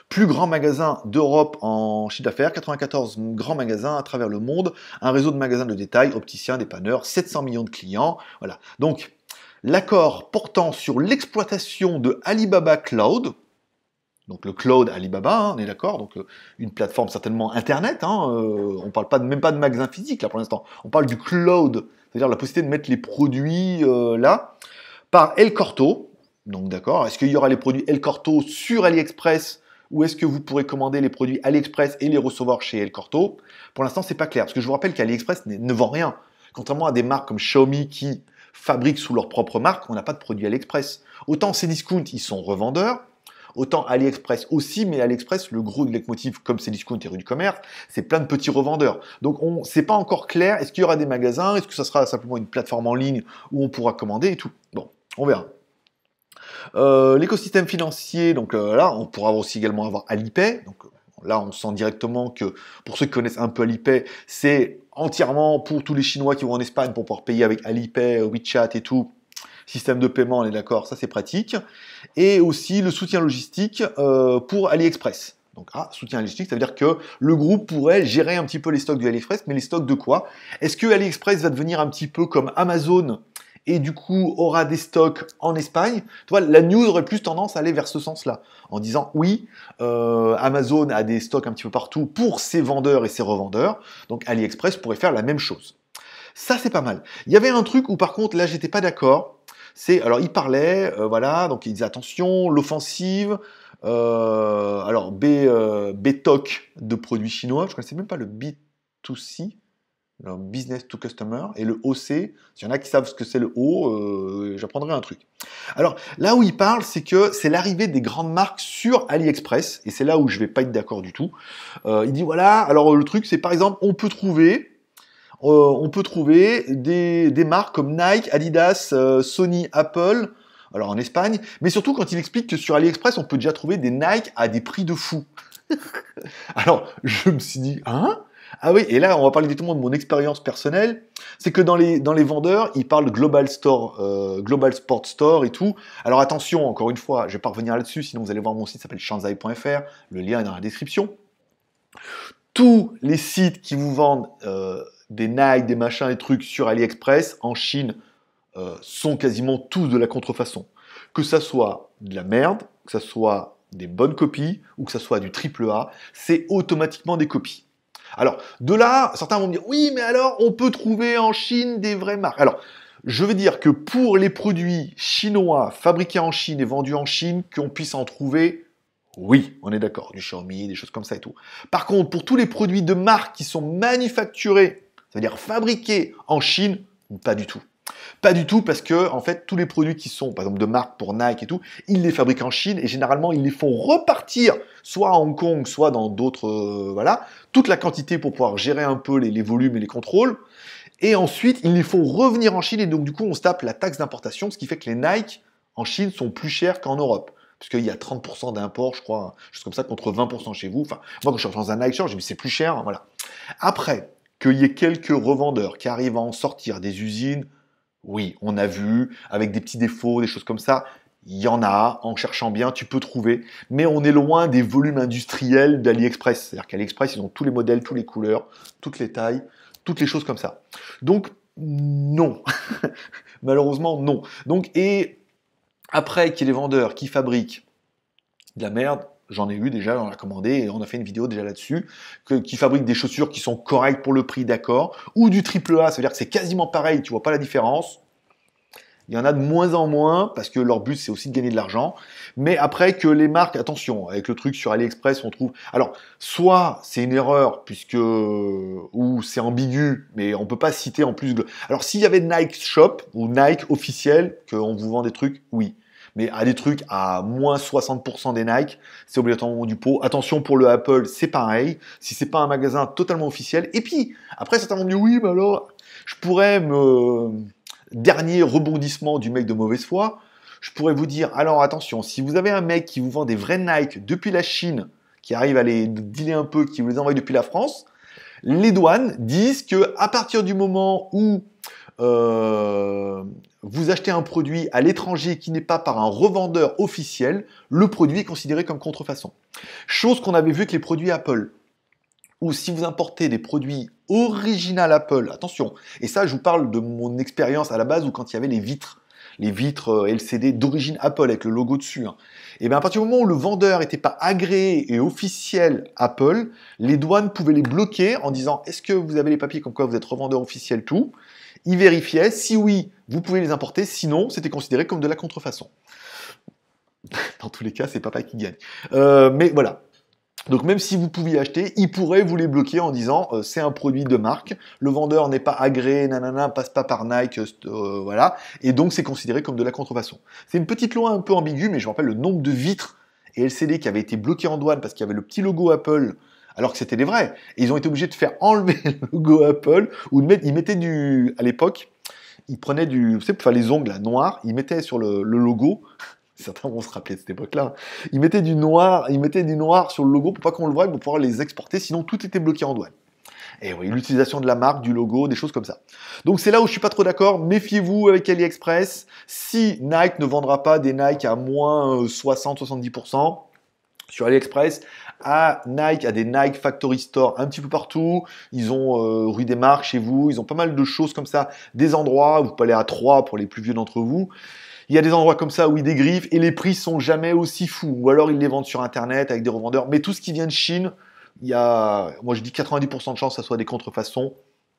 plus grand magasin d'Europe en chiffre d'affaires, 94 grands magasins à travers le monde, un réseau de magasins de détail, opticiens, dépanneurs, 700 millions de clients, voilà. Donc L'accord portant sur l'exploitation de Alibaba Cloud, donc le cloud Alibaba, hein, on est d'accord, donc euh, une plateforme certainement Internet, hein, euh, on ne parle pas même pas de magasin physique là pour l'instant, on parle du cloud, c'est-à-dire la possibilité de mettre les produits euh, là, par El Corto, donc d'accord, est-ce qu'il y aura les produits El Corto sur AliExpress ou est-ce que vous pourrez commander les produits AliExpress et les recevoir chez El Corto Pour l'instant, c'est pas clair, parce que je vous rappelle qu'AliExpress ne vend rien, contrairement à des marques comme Xiaomi qui fabriquent sous leur propre marque, on n'a pas de produits AliExpress. Autant ces discounts, ils sont revendeurs, Autant AliExpress aussi, mais AliExpress, le gros de comme c'est discount et rue du commerce, c'est plein de petits revendeurs. Donc on c'est pas encore clair, est-ce qu'il y aura des magasins, est-ce que ça sera simplement une plateforme en ligne où on pourra commander et tout. Bon, on verra. Euh, l'écosystème financier, donc euh, là, on pourra aussi également avoir Alipay. Donc là, on sent directement que pour ceux qui connaissent un peu Alipay, c'est entièrement pour tous les Chinois qui vont en Espagne pour pouvoir payer avec Alipay, WeChat et tout système de paiement, on est d'accord, ça c'est pratique. Et aussi le soutien logistique euh, pour AliExpress. Donc, ah, soutien logistique, ça veut dire que le groupe pourrait gérer un petit peu les stocks de AliExpress, mais les stocks de quoi Est-ce que AliExpress va devenir un petit peu comme Amazon et du coup aura des stocks en Espagne Tu la news aurait plus tendance à aller vers ce sens-là, en disant oui, euh, Amazon a des stocks un petit peu partout pour ses vendeurs et ses revendeurs, donc AliExpress pourrait faire la même chose. Ça, c'est pas mal. Il y avait un truc où par contre, là, j'étais pas d'accord c'est alors il parlait, euh, voilà, donc il disait attention, l'offensive. Euh, alors B, euh, BTOC de produits chinois, je ne connaissais même pas le B2C, le business to customer, et le OC. S'il y en a qui savent ce que c'est le O, euh, j'apprendrai un truc. Alors là où il parle, c'est que c'est l'arrivée des grandes marques sur AliExpress, et c'est là où je vais pas être d'accord du tout. il dit voilà, alors le truc, c'est par exemple, on peut trouver euh, on peut trouver des, marques comme Nike, Adidas, euh, Sony, Apple, alors en Espagne, mais surtout quand il explique que sur AliExpress, on peut déjà trouver des Nike à des prix de fou. Alors, je me suis dit, hein Ah oui, et là, on va parler directement de mon expérience personnelle. C'est que dans les, dans les vendeurs, ils parlent Global Store, euh, Global Sport Store et tout. Alors attention, encore une fois, je vais pas revenir là-dessus, sinon vous allez voir mon site s'appelle shanzai.fr, le lien est dans la description. Tous les sites qui vous vendent des Nike, des machins, des trucs sur AliExpress en Chine euh, sont quasiment tous de la contrefaçon. Que ça soit de la merde, que ça soit des bonnes copies ou que ça soit du triple A, c'est automatiquement des copies. Alors, de là, certains vont me dire oui, mais alors on peut trouver en Chine des vraies marques. Alors, je veux dire que pour les produits chinois fabriqués en Chine et vendus en Chine, qu'on puisse en trouver, oui, on est d'accord, du Xiaomi, des choses comme ça et tout. Par contre, pour tous les produits de marque qui sont manufacturés c'est-à-dire fabriqué en Chine Pas du tout. Pas du tout parce que en fait tous les produits qui sont par exemple de marque pour Nike et tout, ils les fabriquent en Chine et généralement ils les font repartir soit à Hong Kong, soit dans d'autres euh, voilà, toute la quantité pour pouvoir gérer un peu les, volumes et les contrôles. Et ensuite, ils les font revenir en Chine et donc du coup, on se tape la taxe d'importation, ce qui fait que les Nike en Chine sont plus chers qu'en Europe. Parce y a 30% d'import, je crois, juste comme ça, contre 20% chez vous. Enfin, moi, quand je suis dans un Nike je me dis c'est plus cher, voilà. Après, qu'il y ait quelques revendeurs qui arrivent à en sortir des usines, oui, on a vu, avec des petits défauts, des choses comme ça, il y en a, en cherchant bien, tu peux trouver. Mais on est loin des volumes industriels d'AliExpress. C'est-à-dire qu'AliExpress, ils ont tous les modèles, toutes les couleurs, toutes les tailles, toutes les choses comme ça. Donc, non. Malheureusement, non. Donc, et après qu'il y ait les vendeurs qui fabriquent de la merde, J'en ai eu déjà, on l'a commandé et on a fait une vidéo déjà là-dessus, qui fabrique des chaussures qui sont correctes pour le prix, d'accord, ou du triple A, c'est-à-dire que c'est quasiment pareil, tu vois pas la différence. Il y en a de moins en moins parce que leur but c'est aussi de gagner de l'argent. Mais après que les marques, attention, avec le truc sur AliExpress, on trouve. Alors, soit c'est une erreur puisque ou c'est ambigu, mais on peut pas citer en plus. Alors, s'il y avait Nike Shop ou Nike officiel qu'on vous vend des trucs, oui mais à des trucs à moins 60% des Nike, c'est obligatoirement du pot. Attention pour le Apple, c'est pareil. Si c'est pas un magasin totalement officiel. Et puis, après, certains m'ont dit oui, mais alors, je pourrais me. Dernier rebondissement du mec de mauvaise foi, je pourrais vous dire alors attention, si vous avez un mec qui vous vend des vrais Nike depuis la Chine, qui arrive à les dealer un peu, qui vous les envoie depuis la France, les douanes disent que à partir du moment où euh, vous achetez un produit à l'étranger qui n'est pas par un revendeur officiel, le produit est considéré comme contrefaçon. Chose qu'on avait vu avec les produits Apple. Ou si vous importez des produits original Apple, attention, et ça je vous parle de mon expérience à la base où quand il y avait les vitres, les vitres euh, LCD d'origine Apple avec le logo dessus. Et hein, eh bien à partir du moment où le vendeur n'était pas agréé et officiel Apple, les douanes pouvaient les bloquer en disant est-ce que vous avez les papiers comme quoi vous êtes revendeur officiel tout ils vérifiaient, si oui, vous pouvez les importer, sinon c'était considéré comme de la contrefaçon. Dans tous les cas, c'est papa qui gagne. Euh, mais voilà, donc même si vous pouviez acheter, il pourrait vous les bloquer en disant euh, c'est un produit de marque, le vendeur n'est pas agréé, nanana, passe pas par Nike, euh, voilà, et donc c'est considéré comme de la contrefaçon. C'est une petite loi un peu ambiguë, mais je me rappelle le nombre de vitres et LCD qui avaient été bloquées en douane parce qu'il y avait le petit logo Apple alors que c'était des vrais. Et ils ont été obligés de faire enlever le logo Apple, ou de mettre, ils mettaient du, à l'époque, ils prenaient du, vous savez, pour les ongles noirs, ils mettaient sur le, logo, certains vont se rappeler de cette époque-là, ils mettaient du noir, ils mettaient du noir sur le logo pour pas qu'on le voie, pour pouvoir les exporter, sinon tout était bloqué en douane. Et oui, l'utilisation de la marque, du logo, des choses comme ça. Donc c'est là où je suis pas trop d'accord. Méfiez-vous avec AliExpress. Si Nike ne vendra pas des Nike à moins 60-70% euh, sur AliExpress, à Nike, à des Nike Factory Store un petit peu partout. Ils ont euh, rue des Marques chez vous, ils ont pas mal de choses comme ça, des endroits, vous pouvez aller à trois pour les plus vieux d'entre vous. Il y a des endroits comme ça où ils dégriffent et les prix sont jamais aussi fous. Ou alors ils les vendent sur internet avec des revendeurs. Mais tout ce qui vient de Chine, il y a, moi je dis 90% de chance que ça soit des contrefaçons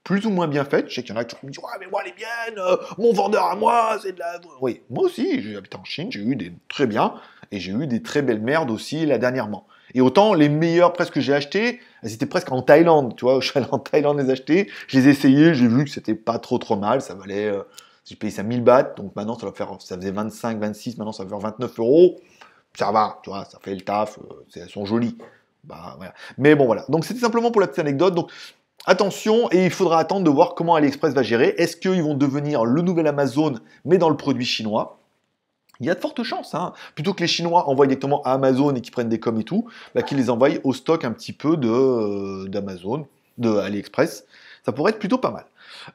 plus ou moins bien faites. Je sais qu'il y en a qui me disent mais moi, les miennes, euh, mon vendeur à moi, c'est de la. Oui, moi aussi, j'ai habité en Chine, j'ai eu des très bien, et j'ai eu des très belles merdes aussi, là, dernièrement. Et autant les meilleures presque que j'ai achetées, elles étaient presque en Thaïlande, tu vois. Je suis allé en Thaïlande les acheter, je les ai essayées, j'ai vu que c'était pas trop trop mal, ça valait, euh, j'ai payé ça 1000 bahts, donc maintenant ça va faire, ça faisait 25, 26, maintenant ça va faire 29 euros. Ça va, tu vois, ça fait le taf, euh, c'est elles sont jolies. Bah, voilà. Mais bon voilà, donc c'était simplement pour la petite anecdote. Donc Attention, et il faudra attendre de voir comment AliExpress va gérer. Est-ce qu'ils vont devenir le nouvel Amazon, mais dans le produit chinois il y a de fortes chances, hein. plutôt que les Chinois envoient directement à Amazon et qu'ils prennent des coms et tout, bah, qu'ils les envoient au stock un petit peu euh, d'Amazon, de, de AliExpress. Ça pourrait être plutôt pas mal.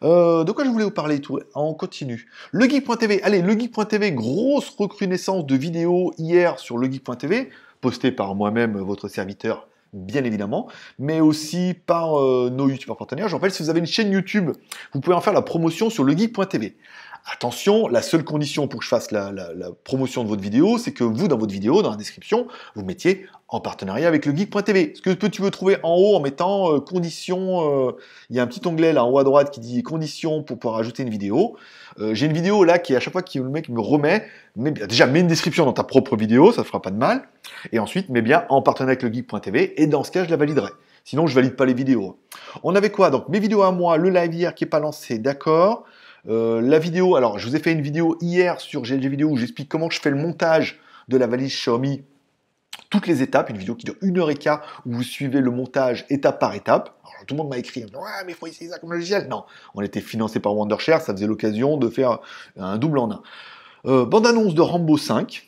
Euh, de quoi je voulais vous parler tout ah, On continue. Legeek.tv, allez, legeek.tv, grosse recrudescence de vidéos hier sur legeek.tv, postée par moi-même, votre serviteur, bien évidemment, mais aussi par euh, nos youtubeurs partenaires. Je rappelle, si vous avez une chaîne YouTube, vous pouvez en faire la promotion sur legeek.tv. Attention, la seule condition pour que je fasse la, promotion de votre vidéo, c'est que vous, dans votre vidéo, dans la description, vous mettiez en partenariat avec le geek.tv. Ce que tu veux trouver en haut en mettant euh, conditions, euh, il y a un petit onglet là en haut à droite qui dit conditions pour pouvoir ajouter une vidéo. Euh, j'ai une vidéo là qui à chaque fois que le mec me remet, mais déjà mets une description dans ta propre vidéo, ça ne fera pas de mal. Et ensuite mets bien en partenariat avec le geek.tv et dans ce cas je la validerai. Sinon je valide pas les vidéos. On avait quoi donc mes vidéos à moi, le live hier qui n'est pas lancé, d'accord. Euh, la vidéo, alors je vous ai fait une vidéo hier sur GLG Vidéo où j'explique comment je fais le montage de la valise Xiaomi toutes les étapes, une vidéo qui dure une heure et quart où vous suivez le montage étape par étape. Alors, tout le monde m'a écrit, ouais, mais il faut essayer ça comme logiciel. Non, on était financé par Wondershare, ça faisait l'occasion de faire un double en un. Euh, bande annonce de Rambo 5.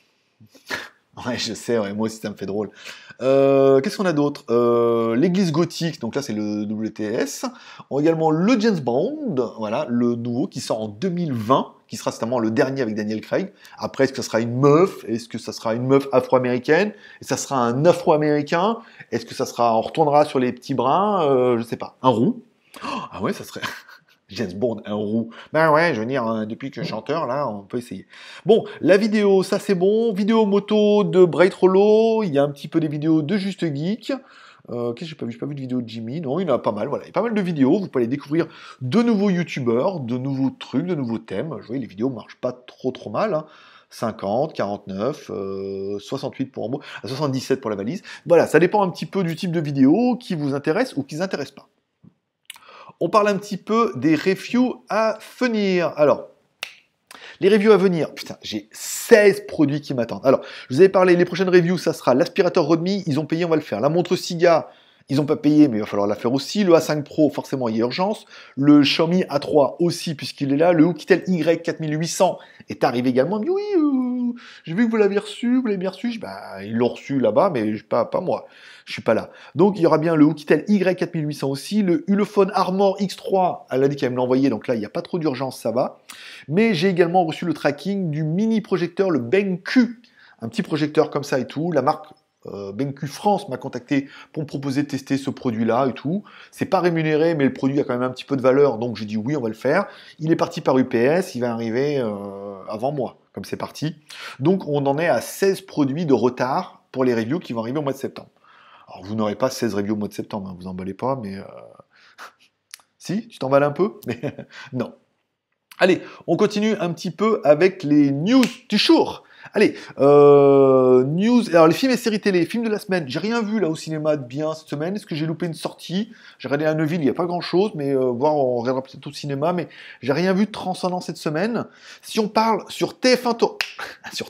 Ouais, je sais, moi aussi ça me fait drôle. Euh, qu'est-ce qu'on a d'autre euh, L'église gothique, donc là c'est le WTS. On a également le James Bond, voilà, le nouveau qui sort en 2020, qui sera certainement le dernier avec Daniel Craig. Après, est-ce que ça sera une meuf Est-ce que ça sera une meuf afro-américaine Et ça sera un afro-américain Est-ce que ça sera, on retournera sur les petits bras euh, Je sais pas, un roux oh, Ah ouais, ça serait. James Bond, un roux. Ben ouais, je veux dire, hein, depuis que chanteur, là, on peut essayer. Bon, la vidéo, ça c'est bon. Vidéo moto de Bright Rollo. Il y a un petit peu des vidéos de Juste Geek. Euh, qu'est-ce que j'ai pas vu J'ai pas vu de vidéo de Jimmy. Non, il y en a pas mal. Voilà, il y a pas mal de vidéos. Vous pouvez aller découvrir de nouveaux youtubeurs, de nouveaux trucs, de nouveaux thèmes. Je vois, les vidéos marchent pas trop trop mal. 50, 49, 68 pour un mot, 77 pour la valise. Voilà, ça dépend un petit peu du type de vidéo qui vous intéresse ou qui ne vous intéresse pas on parle un petit peu des reviews à venir. Alors, les reviews à venir, putain, j'ai 16 produits qui m'attendent. Alors, je vous avais parlé, les prochaines reviews, ça sera l'aspirateur Rodmi, ils ont payé, on va le faire. La montre Siga, ils n'ont pas payé, mais il va falloir la faire aussi. Le A5 Pro, forcément, il y a urgence. Le Xiaomi A3 aussi, puisqu'il est là. Le Oukitel Y4800 est arrivé également. oui, euh, j'ai vu que vous l'avez reçu, vous l'avez bien reçu. Bah, ils l'ont reçu là-bas, mais pas, pas moi. Je suis pas là. Donc, il y aura bien le Oukitel Y4800 aussi. Le Ulefone Armor X3, elle a dit qu'elle me envoyé. donc là, il n'y a pas trop d'urgence, ça va. Mais j'ai également reçu le tracking du mini projecteur, le BenQ un petit projecteur comme ça et tout. La marque euh, BenQ France m'a contacté pour me proposer de tester ce produit-là et tout. C'est pas rémunéré, mais le produit a quand même un petit peu de valeur, donc j'ai dit oui, on va le faire. Il est parti par UPS, il va arriver euh, avant moi, comme c'est parti. Donc on en est à 16 produits de retard pour les reviews qui vont arriver au mois de septembre. Alors vous n'aurez pas 16 reviews au mois de septembre, hein, Vous vous emballez pas, mais... Euh, si, tu t'emballes un peu Mais non. Allez, on continue un petit peu avec les news du jour. Allez, euh, news. Alors, les films et séries télé, films de la semaine. J'ai rien vu là au cinéma de bien cette semaine. Est-ce que j'ai loupé une sortie J'ai regardé un Neuville, il n'y a pas grand chose, mais euh, voir, on regardera peut-être au cinéma, mais j'ai rien vu de transcendant cette semaine. Si on parle sur TF1, sur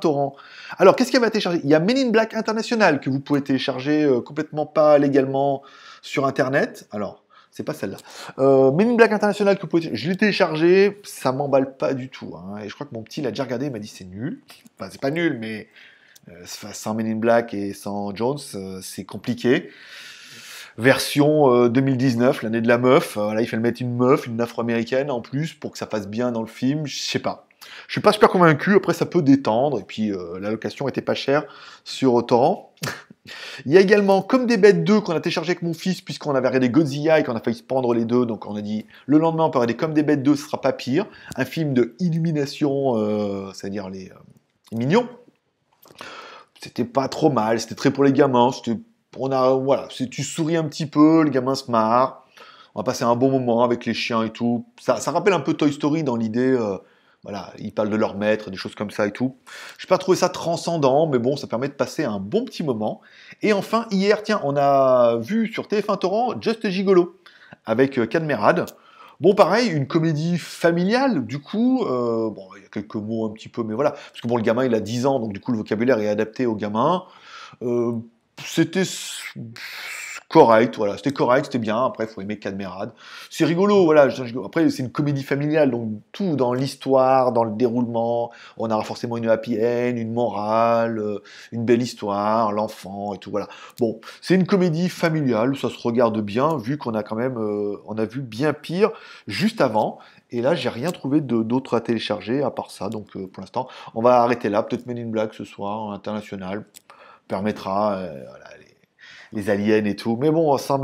Torrent. Alors, qu'est-ce qu'il y avait à télécharger Il y a Men in Black International que vous pouvez télécharger euh, complètement pas légalement sur Internet. Alors, c'est pas celle-là. Euh, Men in Black International que Je l'ai téléchargé, ça m'emballe pas du tout. Hein. Et je crois que mon petit l'a déjà regardé, il m'a dit c'est nul. Enfin, c'est pas nul, mais euh, sans Men in Black et sans Jones, euh, c'est compliqué. Version 2019, euh, l'année de la meuf. Euh, là, il fallait mettre une meuf, une afro-américaine en plus pour que ça fasse bien dans le film. Je sais pas. Je suis pas super convaincu. Après, ça peut détendre. Et puis, la location était pas chère sur Torrent. Il y a également Comme des bêtes 2 qu'on a téléchargé avec mon fils puisqu'on avait regardé Godzilla et qu'on a failli se prendre les deux. Donc on a dit le lendemain on peut regarder Comme des bêtes 2, ce sera pas pire. Un film de illumination, euh, c'est-à-dire les euh, mignons. C'était pas trop mal, c'était très pour les gamins. On a, voilà, tu souris un petit peu, les gamins se marrent. On va passer un bon moment avec les chiens et tout. Ça, ça rappelle un peu Toy Story dans l'idée. Euh, voilà, ils parlent de leur maître, des choses comme ça et tout. Je n'ai pas trouvé ça transcendant, mais bon, ça permet de passer un bon petit moment. Et enfin, hier, tiens, on a vu sur TF1 Torrent Just Gigolo avec euh, Cadmerade. Bon, pareil, une comédie familiale, du coup, euh, bon, il y a quelques mots un petit peu, mais voilà. Parce que bon, le gamin, il a 10 ans, donc du coup, le vocabulaire est adapté au gamin. Euh, c'était correct, voilà, c'était correct, c'était bien. Après, il faut aimer Cadmérade, C'est rigolo, voilà. Après, c'est une comédie familiale, donc tout dans l'histoire, dans le déroulement, on aura forcément une happy end, une morale, euh, une belle histoire, l'enfant et tout, voilà. Bon, c'est une comédie familiale, ça se regarde bien, vu qu'on a quand même, euh, on a vu bien pire juste avant. Et là, j'ai rien trouvé d'autre à télécharger à part ça. Donc, euh, pour l'instant, on va arrêter là. Peut-être mener une blague ce soir international permettra. voilà, les aliens et tout. Mais bon, 100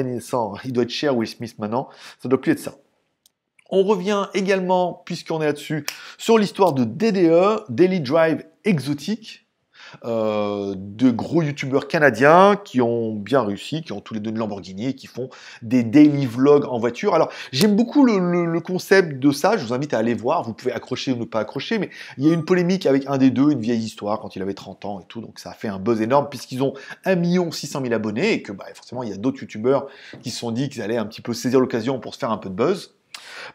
il doit être cher Will Smith maintenant, ça doit plus être ça. On revient également, puisqu'on est là-dessus, sur l'histoire de DDE, Daily Drive Exotique, euh, de gros youtubeurs canadiens qui ont bien réussi, qui ont tous les deux de Lamborghini et qui font des daily vlogs en voiture. Alors j'aime beaucoup le, concept de ça, je vous invite à aller voir, vous pouvez accrocher ou ne pas accrocher, mais il y a une polémique avec un des deux, une vieille histoire quand il avait 30 ans et tout, donc ça a fait un buzz énorme puisqu'ils ont 1 600 000 abonnés et que bah, forcément il y a d'autres youtubeurs qui se sont dit qu'ils allaient un petit peu saisir l'occasion pour se faire un peu de buzz.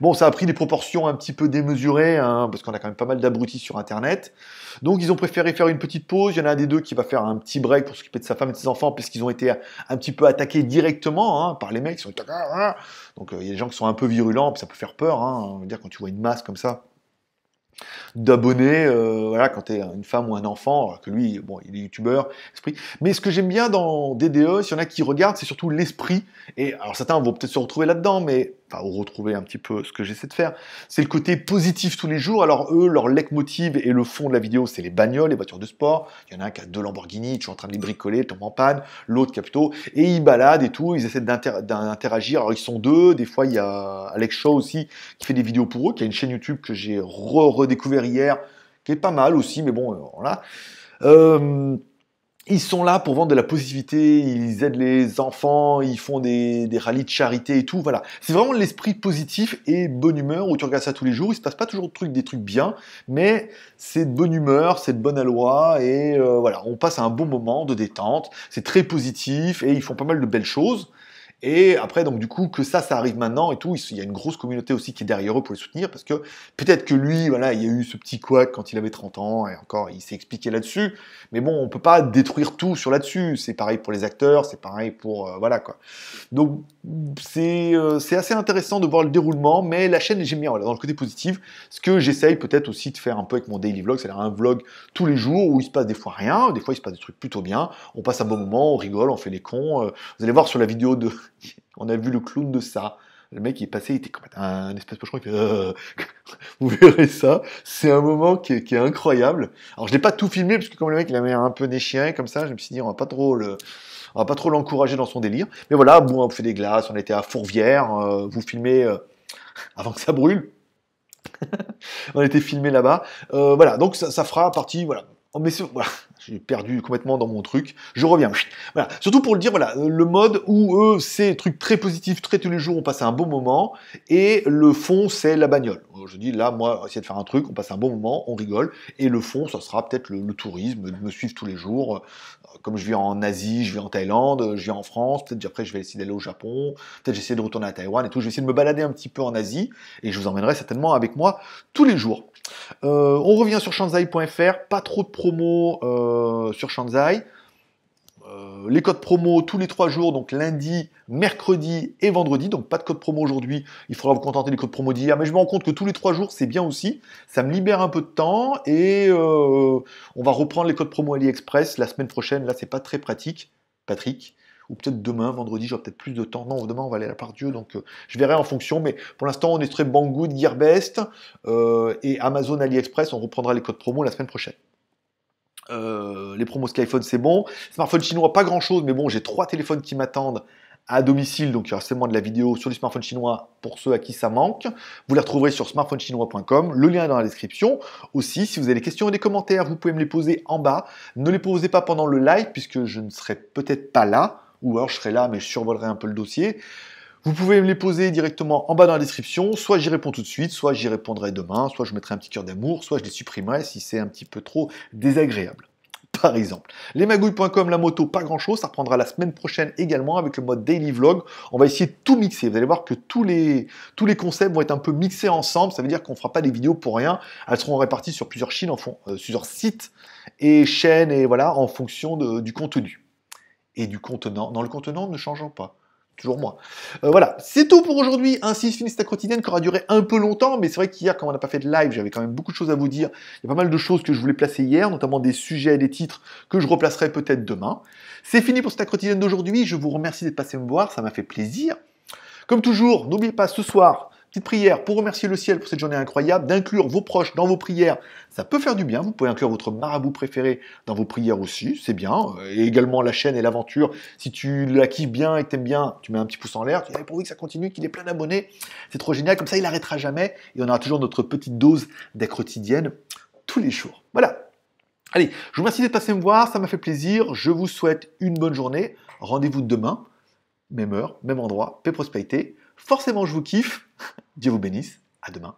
Bon, ça a pris des proportions un petit peu démesurées, hein, parce qu'on a quand même pas mal d'abrutis sur Internet. Donc, ils ont préféré faire une petite pause. Il y en a un des deux qui va faire un petit break pour s'occuper de sa femme et de ses enfants, parce qu'ils ont été un petit peu attaqués directement hein, par les mecs. Hein. Donc, euh, il y a des gens qui sont un peu virulents, ça peut faire peur. Hein, dire quand tu vois une masse comme ça d'abonnés, euh, voilà, quand t'es une femme ou un enfant, que lui, bon, il est youtubeur, esprit. Mais ce que j'aime bien dans DDE, s'il y en a qui regardent, c'est surtout l'esprit. Et alors certains vont peut-être se retrouver là-dedans, mais enfin, retrouver un petit peu ce que j'essaie de faire, c'est le côté positif tous les jours. Alors eux, leur motive et le fond de la vidéo, c'est les bagnoles, les voitures de sport. Il y en a un qui a deux Lamborghini, tu es en train de les bricoler, tombe en panne. L'autre qui a plutôt et ils baladent et tout, ils essaient d'interagir. Alors ils sont deux, des fois il y a Alex Shaw aussi qui fait des vidéos pour eux, qui a une chaîne YouTube que j'ai redécouvert hier, qui est pas mal aussi, mais bon, euh, voilà. Euh, ils sont là pour vendre de la positivité, ils aident les enfants, ils font des, des rallyes de charité et tout, voilà. C'est vraiment l'esprit positif et bonne humeur où tu regardes ça tous les jours, il se passe pas toujours de des trucs bien, mais c'est de bonne humeur, c'est de bonne aloi, et euh, voilà, on passe un bon moment de détente, c'est très positif, et ils font pas mal de belles choses. Et après, donc du coup, que ça, ça arrive maintenant et tout, il y a une grosse communauté aussi qui est derrière eux pour les soutenir, parce que peut-être que lui, voilà, il y a eu ce petit couac quand il avait 30 ans, et encore, il s'est expliqué là-dessus, mais bon, on peut pas détruire tout sur là-dessus, c'est pareil pour les acteurs, c'est pareil pour... Euh, voilà, quoi. Donc, c'est euh, c'est assez intéressant de voir le déroulement, mais la chaîne, j'aime bien, voilà, dans le côté positif, ce que j'essaye peut-être aussi de faire un peu avec mon daily vlog, c'est-à-dire un vlog tous les jours où il se passe des fois rien, des fois il se passe des trucs plutôt bien, on passe un bon moment, on rigole, on fait les cons, euh, vous allez voir sur la vidéo de On a vu le clown de ça. Le mec il est passé, il était comme un espèce de pochon. Euh, vous verrez ça. C'est un moment qui est, incroyable. Alors je n'ai pas tout filmé parce que comme le mec il avait un peu déchiré comme ça, je me suis dit on va pas trop va pas trop l'encourager dans son délire. Mais voilà, bon, on fait des glaces, on était à Fourvière. Euh, vous filmez euh, avant que ça brûle. on était filmé là-bas. voilà, donc ça, fera partie. Voilà, voilà, j'ai perdu complètement dans mon truc, je reviens. Voilà. Surtout pour le dire, voilà, euh, le mode où eux, c'est truc très positif, très tous les jours, on passe un bon moment, et le fond, c'est la bagnole. Euh, je dis, là, moi, essayer de faire un truc, on passe un bon moment, on rigole, et le fond, ça sera peut-être le, tourisme, me suivre tous les jours. Euh, comme je vis en Asie, je vis en Thaïlande, je vis en France, peut-être après, je vais essayer d'aller au Japon, peut-être j'essaie de retourner à Taïwan et tout, je vais essayer de me balader un petit peu en Asie, et je vous emmènerai certainement avec moi tous les jours. Euh, on revient sur shanzai.fr, pas trop de promos euh, sur Shanzai. Euh, les codes promo tous les trois jours, donc lundi, mercredi et vendredi. Donc pas de code promo aujourd'hui. Il faudra vous contenter des codes promo d'hier. Mais je me rends compte que tous les trois jours, c'est bien aussi. Ça me libère un peu de temps. Et on va reprendre les codes promo AliExpress la semaine prochaine. Là, c'est pas très pratique, Patrick ou peut-être demain, vendredi, j'aurai peut-être plus de temps. Non, demain, on va aller à la part Dieu, donc euh, je verrai en fonction. Mais pour l'instant, on est très Banggood, Gearbest euh, et Amazon AliExpress. On reprendra les codes promo la semaine prochaine. Euh, les promos Skyphone, c'est bon. Smartphone chinois, pas grand-chose, mais bon, j'ai trois téléphones qui m'attendent à domicile, donc il y aura seulement de la vidéo sur les smartphones chinois pour ceux à qui ça manque. Vous les retrouverez sur smartphonechinois.com, le lien est dans la description. Aussi, si vous avez des questions ou des commentaires, vous pouvez me les poser en bas. Ne les posez pas pendant le live puisque je ne serai peut-être pas là ou alors je serai là, mais je survolerai un peu le dossier. Vous pouvez me les poser directement en bas dans la description, soit j'y réponds tout de suite, soit j'y répondrai demain, soit je mettrai un petit cœur d'amour, soit je les supprimerai si c'est un petit peu trop désagréable par exemple. Lesmagouilles.com, la moto, pas grand chose. Ça reprendra la semaine prochaine également avec le mode daily vlog. On va essayer de tout mixer. Vous allez voir que tous les, tous les concepts vont être un peu mixés ensemble. Ça veut dire qu'on ne fera pas des vidéos pour rien. Elles seront réparties sur plusieurs, en euh, sites et chaînes et voilà, en fonction du contenu et du contenant. Dans le contenant, ne changeons pas. Toujours moi. Euh, voilà, c'est tout pour aujourd'hui. Ainsi se finit cette quotidienne qui aura duré un peu longtemps, mais c'est vrai qu'hier, quand on n'a pas fait de live, j'avais quand même beaucoup de choses à vous dire. Il y a pas mal de choses que je voulais placer hier, notamment des sujets et des titres que je replacerai peut-être demain. C'est fini pour cette quotidienne d'aujourd'hui. Je vous remercie d'être passé me voir, ça m'a fait plaisir. Comme toujours, n'oubliez pas ce soir, petite prière pour remercier le ciel pour cette journée incroyable, d'inclure vos proches dans vos prières, ça peut faire du bien. Vous pouvez inclure votre marabout préféré dans vos prières aussi, c'est bien. Euh, et également la chaîne et l'aventure, si tu la kiffes bien et que t'aimes bien, tu mets un petit pouce en l'air, tu dis ah, pour que ça continue, qu'il ait plein d'abonnés, c'est trop génial, comme ça il n'arrêtera jamais et on aura toujours notre petite dose d'être quotidienne tous les jours. Voilà. Allez, je vous remercie d'être passé me voir, ça m'a fait plaisir, je vous souhaite une bonne journée, rendez-vous demain, même heure, même endroit, paix prospérité. Forcément, je vous kiffe. Dieu vous bénisse. À demain.